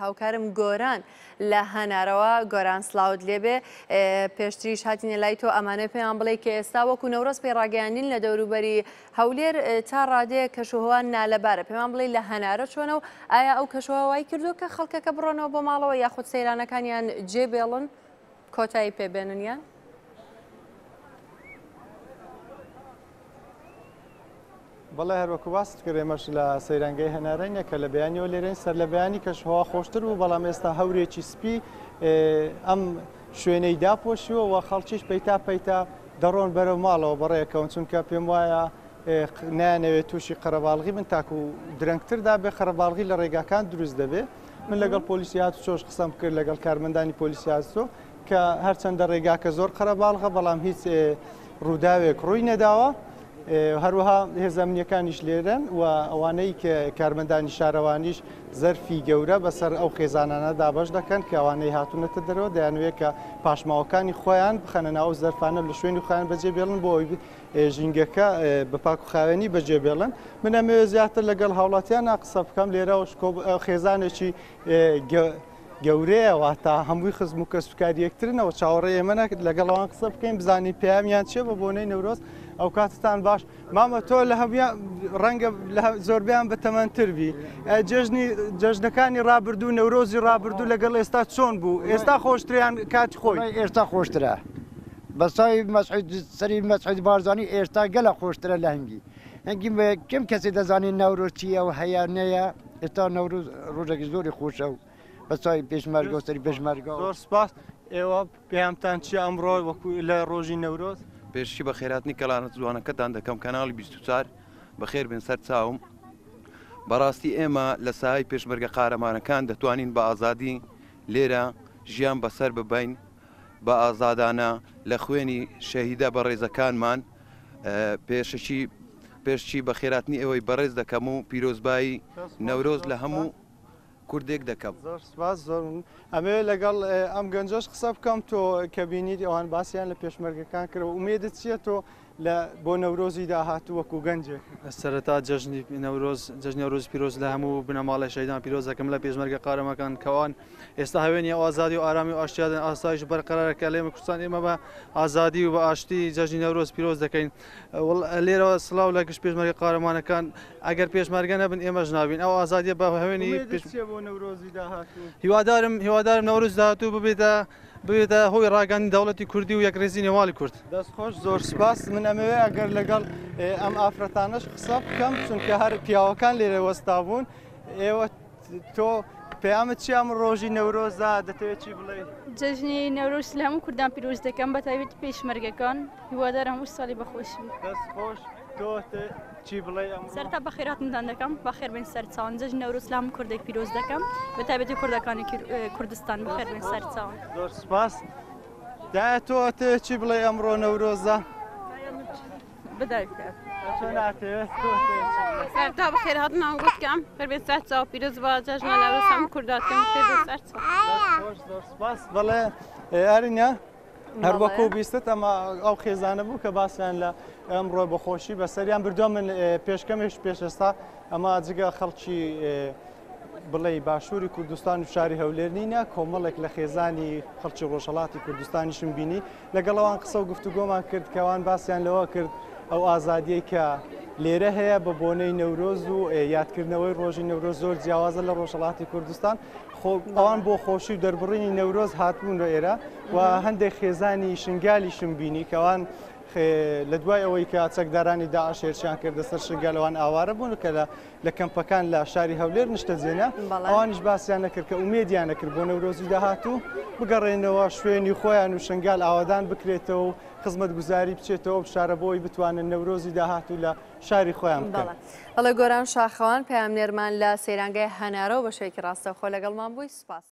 هاوکارم گۆران لە هەنارەوە گۆران سلااوود لێبێ پێشتریش هاتینە لای تۆ ئەمانە پێیان بڵێ کە ئێستا وەکو نەورۆز پێی ڕاگەیانین لە دەوروبەری هەولێر تا ڕادەیە کەشوهوان نالەبارە پێمان بڵێ لە هەنارە چۆنە و ئایا ئەو کەشوهوای کردو کە خەڵکەکە بڕۆنەوە بۆ ماڵەوە یاخود سەیرانەکانیان جێبێڵن کۆتایی پێبێننیان؟ بەڵێ هەروەکو باست کرێمەش لە سەیرەنگەی هەنارەنە کە لە بەیانیەوە لێرەین سەر لە بەیانی کەشهوا خۆشتر و بەڵام ئێستا هەورێکی سپی ئەم شوێنەی داپۆشیوە و خەڵکیش پەیتا پەیتا دەڕۆن بەرەو ماڵەوە بەڕێەکەون چونکە پێم وایە نانەوێت تووشی قەرەباڵغی من تاکو و درەنگتردا بێ خەرەباڵغی لە ڕێگاکان دروست دەبێت من لەگەڵ پلیسیات چۆش قسەم کرد لەگەڵ کارمەندانی پلیسیاسۆ کە هەرچەندە ڕێگاکە زۆر قەرەباڵغە بەڵام هیچ ڕووداوێک ڕووی نەداوە هەروەها هێزەمنیەکانیش لێرن و ئەوانەی کە کارمەندانی شارەوانیش زەرفی گەورە بەسەر ئەو خێزانانە دابش دەکەن کە ئەوانەی هاتوونەتە دەرەوە دەیانوێت کە پاشماوەکانی خۆیان بخەنەناو زەرفانە لە شوێنی خۆیان بەجێ بێڵن بۆ ئەوی ژینگەکە بە پاک و خاوێنی بەجێ بێڵن منەمەوێت زیاتر لەگەڵ هاوڵاتیان قسە بکەم لێرەوە خێزانێکی گەورەیە وا تا هەمووی خزم و کەسوکاری یەکترنەوە چاوەڕێ ئێمەە لەگەڵەوان قسە بکەین بزانین پیامیان چێ بە بۆنەی نەورۆست ئەو کاتتان باش مامە تۆ لە هەمویان ڕەنگە زۆربیان بە تەمەندتربی جژنی جژنەکانی رابرردوو نەورۆزی رابرردوو لەگەڵ ئێستا چۆن بوو ئێستا خۆشتیان کاتی خۆی ئێستا خۆشترە بەسای سەری مەسعید بارزانانی ئێستا گەلە خۆشترە لە هەنگی هەنگی کەم کەسی دەزانین نەورۆچیە و هەیە نەیە ئێستا نەورۆز ڕۆژێکی زۆری خۆشە و بەسای پێشمەرگۆ سەری پێشمەرگە سپاس ئێوە پێیانتان چی ئەمڕۆ وەکو لە ڕۆژی نەورۆز پێشی بە خێراتنی کەلانەت جوانەکەتان دەکەم کەناڵی 24 بەخێر بن سەر چاوم بەڕاستی ئێمە لە سای پێشمەرگە قارەمانەکان دەتوانین بە ئازادی لێرە ژیان بەسەر ببین بە ئازادانە لە خوێنی شەهیدە بە ڕێزەکانمان پێشی پێشی بە خێراتنی ئەوەی بەڕێز دەکەم و پیرۆزبایی نەورۆز لە هەموو کوردێک دەکەم ئەمێ لەگەڵ ئەم گەنجش قسە بکەم تۆ کە بینیت ئەوان باسییان لە پێشمەرگەکان کرەوە ومێدت چییە تۆ لە بۆ نەورۆزی داهاتوو وەکو گەنجێک سەرەتا جژنی نەورۆز جژنی ڕۆز پیرۆز لە هەموو بنەماڵی شەیدان پیرۆزەکەم لە پێشمەرگە قارەمەکان کەوان ئێستا هەوێنی ئازادی و ئارامی و ئاشتیادن ئاسایش بەرقەرەکە لێمە کوردستان ئێمە بە ئازادی و بە ئاشتی جژنی نەورۆز پیرۆز دەکەین لێرەوە سلااو لە گشت پێشمەرگە قارەمانەکان ئەگەر پێشمەرگە نەبن ئێمەش نابین ئەو ئازادیە بە هەوێنی هیوادارم هیوادارم نەورۆز داهاتوو ببێتە بێتە هۆی ڕاگەانی دەوڵەتی کوردی و یەکرێزی نێواڵی کورد دەستخۆش زۆر سپاس من ئەمەوێ ئەگەر لەگەڵ ئەم ئافرەتانش قسە بکەم چونکە هەر پیاوەکان لێرە وەستا بوون ئێوە تۆ پێیامە چیام ڕۆژی نەورۆزا دەتەوێت چی بڵێ جەژنی نەورۆژ لە هەموو کوردان پیرۆز دەکەم بەتابێت پێشمەرگەکان هیوادارم و ساڵی بەخۆشی دەستخۆش. چی بڵێ سەرتا بە خێراتمدان دەکەم بە خێربێن سەر چاوان جەژ نەورسلام کوردێک پیرۆز دەکەم بە تایبەتی کوردەکانی کوردستان بە خێربێن سەر چاوان زۆر سپاس دای تۆ چی بڵێ ئەمڕۆ نەورۆزە بدایکە. سەرتا بە خێرهات ناوگوتکەم پربێت سەر چاو پیرۆز بە جەژنە نەورسام کورداتکەم پێ سەر بەڵێ ئەرینە؟ هەر وەکو بیستت ئەمە ئەو خێزانە بوو کە باسییان لە ئەمڕۆ بەخۆشی بەسەریان بردو من پێشکەمێش پێشێستا ئەمە جگە خەڵکی بڵێ باشووری کوردستان و شاری هەولێر نینە کۆمەڵێک لە خێزانی خەڵکی ڕۆژەڵاتی کوردستانیشم بینی لەگەڵەوان قسە و گفتوگۆمان کرد کەوان باسییان لەوە کرد ئەو ئازادیەی کە لێرە هەیە بە بۆنەی نەورۆز و یادکردنەوەی ڕۆژی نەورۆز زۆر جیاوازە لە ڕۆژەڵاتی کوردستان ئەوان بۆ خۆشی و دەربڕینی نەورۆز هاتبوون لە ئێرە و هەندێک خێزانی شنگالی شمبینی کەوان لە دوای ئەوەی کە چەکدارانی داعش هێرشیان کردە سەر شنگالەوان ئاوارە بوون کە لە کەمپەکان لە شاری هەولێر نیشتە زیێنە ئەوانش باسییان نەکرد کە ومێدیان نەکرد بۆ نەورۆزی داهاتوو بگەڕێنەوە شوێنی خۆیان و شنگال ئاوادان بکرێتەوە و خزمەت گوزاری بچێتەوە شارەبەوەی بتوانن نەورۆزی داهاتوو لە شاری خۆیان بکەن ئەڵە گۆران شاخەوان پێیان نێرمان لە سەیرانگای هەنارەوە بە شوێکی ڕاستەخۆ لەگەڵمان بووی سپاس